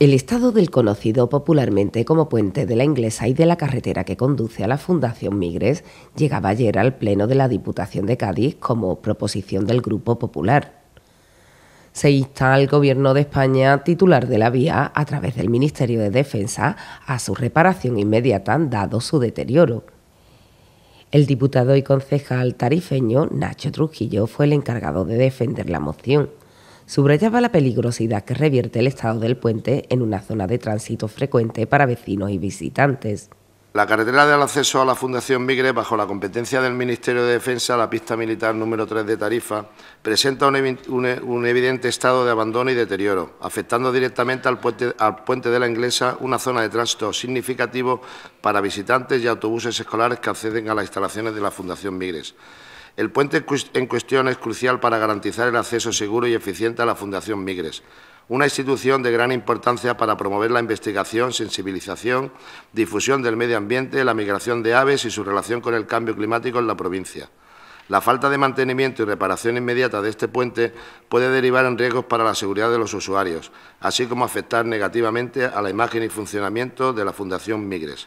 El estado del conocido popularmente como Puente de la Inglesa y de la carretera que conduce a la Fundación Migres llegaba ayer al Pleno de la Diputación de Cádiz como proposición del Grupo Popular. Se insta al Gobierno de España, titular de la vía, a través del Ministerio de Defensa, a su reparación inmediata dado su deterioro. El diputado y concejal tarifeño Nacho Trujillo fue el encargado de defender la moción subrayaba la peligrosidad que revierte el estado del puente en una zona de tránsito frecuente para vecinos y visitantes. La carretera del acceso a la Fundación Migre, bajo la competencia del Ministerio de Defensa, la pista militar número 3 de Tarifa, presenta e-, un, evidente estado de abandono y deterioro, afectando directamente puente, al puente de la Inglesa, una zona de tránsito significativo para visitantes y autobuses escolares que acceden a las instalaciones de la Fundación Migres. El puente en cuestión es crucial para garantizar el acceso seguro y eficiente a la Fundación Migres, una institución de gran importancia para promover la investigación, sensibilización, difusión del medio ambiente, la migración de aves y su relación con el cambio climático en la provincia. La falta de mantenimiento y reparación inmediata de este puente puede derivar en riesgos para la seguridad de los usuarios, así como afectar negativamente a la imagen y funcionamiento de la Fundación Migres.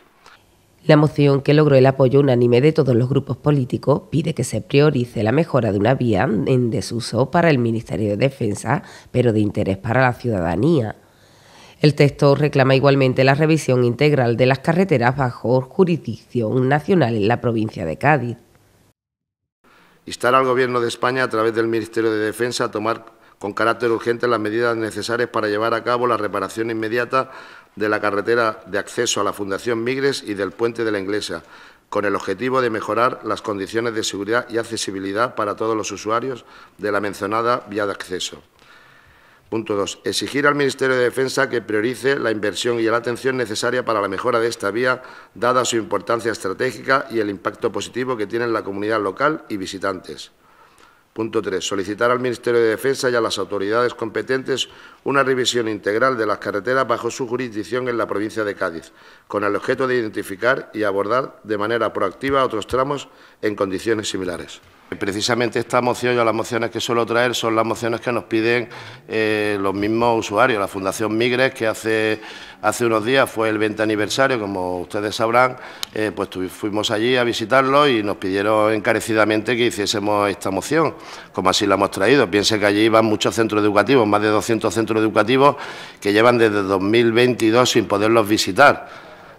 La moción, que logró el apoyo unánime de todos los grupos políticos, pide que se priorice la mejora de una vía en desuso para el Ministerio de Defensa, pero de interés para la ciudadanía. El texto reclama igualmente la revisión integral de las carreteras bajo jurisdicción nacional en la provincia de Cádiz. Instar al Gobierno de España, a través del Ministerio de Defensa, a tomar con carácter urgente las medidas necesarias para llevar a cabo la reparación inmediata de la carretera de acceso a la Fundación Migres y del Puente de la Inglesa, con el objetivo de mejorar las condiciones de seguridad y accesibilidad para todos los usuarios de la mencionada vía de acceso. Punto 2. Exigir al Ministerio de Defensa que priorice la inversión y la atención necesaria para la mejora de esta vía, dada su importancia estratégica y el impacto positivo que tiene en la comunidad local y visitantes. Punto 3. Solicitar al Ministerio de Defensa y a las autoridades competentes una revisión integral de las carreteras bajo su jurisdicción en la provincia de Cádiz, con el objeto de identificar y abordar de manera proactiva otros tramos en condiciones similares. Precisamente esta moción y las mociones que suelo traer son las mociones que nos piden eh, los mismos usuarios. La Fundación Migres, que hace, unos días fue el 20 aniversario, como ustedes sabrán, eh, pues fuimos allí a visitarlo y nos pidieron encarecidamente que hiciésemos esta moción, como así la hemos traído. Piense que allí van muchos centros educativos, más de 200 centros educativos que llevan desde 2022 sin poderlos visitar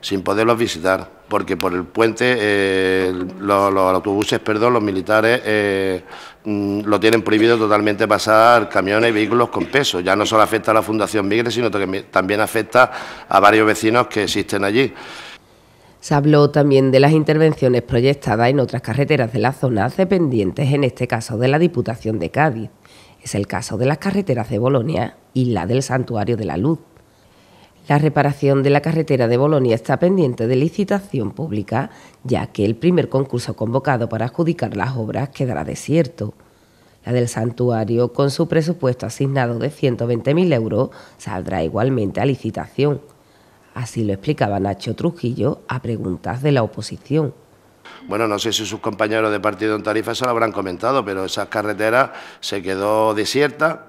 sin poderlos visitar, porque por el puente eh, los, autobuses, perdón, los militares eh, mm, lo tienen prohibido totalmente pasar camiones y vehículos con peso. Ya no solo afecta a la Fundación Migre, sino que también afecta a varios vecinos que existen allí. Se habló también de las intervenciones proyectadas en otras carreteras de la zona dependientes en este caso de la Diputación de Cádiz. Es el caso de las carreteras de Bolonia y la del Santuario de la Luz, la reparación de la carretera de Bolonia está pendiente de licitación pública, ya que el primer concurso convocado para adjudicar las obras quedará desierto. La del santuario, con su presupuesto asignado de 120.000 euros, saldrá igualmente a licitación. Así lo explicaba Nacho Trujillo a preguntas de la oposición. Bueno, no sé si sus compañeros de partido en Tarifa se lo habrán comentado, pero esa carretera se quedó desierta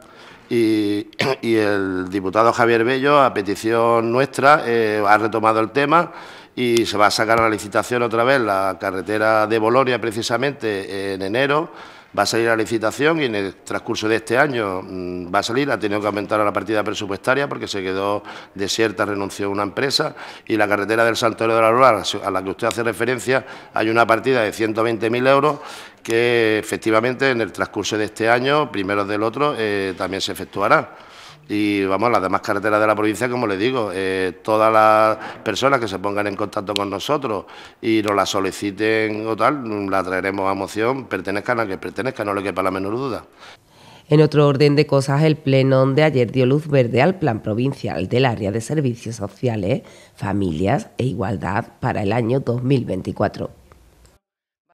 Y, el diputado Javier Bello, a petición nuestra, eh, ha retomado el tema y se va a sacar a la licitación otra vez la carretera de Bolonia, precisamente, en enero va a salir la licitación y en el transcurso de este año mm, va a salir, ha tenido que aumentar la partida presupuestaria porque se quedó desierta, renunció una empresa y la carretera del Santuario de la Rural a la que usted hace referencia, hay una partida de 120.000 euros que efectivamente en el transcurso de este año, primero del otro, eh, también se efectuará. Y vamos, las demás carreteras de la provincia, como les digo, eh, todas las personas que se pongan en contacto con nosotros y nos la soliciten o tal, la traeremos a moción, pertenezcan a que pertenezcan, no le quepa la menor duda. En otro orden de cosas, el pleno de ayer dio luz verde al plan provincial del área de servicios sociales, familias e igualdad para el año 2024.